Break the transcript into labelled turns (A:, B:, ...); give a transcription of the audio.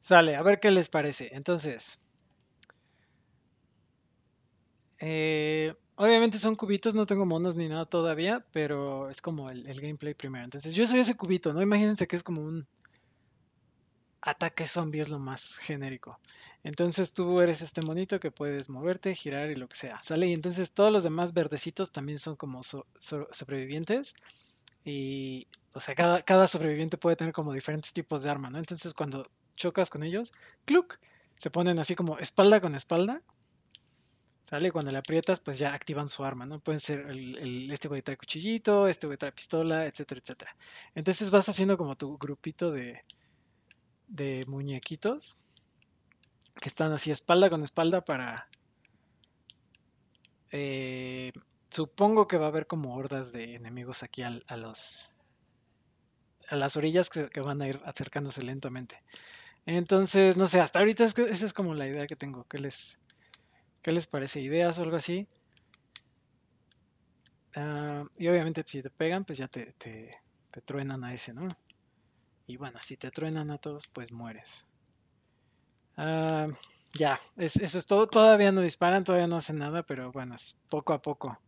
A: Sale, a ver qué les parece. Entonces, eh, obviamente son cubitos, no tengo monos ni nada todavía, pero es como el, gameplay primero. Entonces, yo soy ese cubito, ¿no? Imagínense que es como un ataque zombie, es lo más genérico. Entonces, tú eres este monito que puedes moverte, girar y lo que sea. Sale, y entonces todos los demás verdecitos también son como sobrevivientes. Y, o sea, cada, cada sobreviviente puede tener como diferentes tipos de arma, ¿no? Entonces, cuando chocas con ellos, ¡cluc! Se ponen así como espalda con espalda. ¿Sale? Cuando le aprietas, pues ya activan su arma, ¿no? Pueden ser el, este güey trae cuchillito, este güey trae pistola, etcétera, etcétera. Entonces vas haciendo como tu grupito de, de muñequitos que están así espalda con espalda para... Eh, supongo que va a haber como hordas de enemigos aquí a los a las orillas que, van a ir acercándose lentamente. Entonces, no sé, hasta ahorita esa es como la idea que tengo. ¿Qué les, qué les parece? ¿Ideas o algo así? Ah, y obviamente si te pegan, pues ya te, te truenan a ese, ¿no? Y bueno, si te truenan a todos, pues mueres. Ah, ya, eso es todo. Todavía no disparan, todavía no hacen nada, pero bueno, es poco a poco.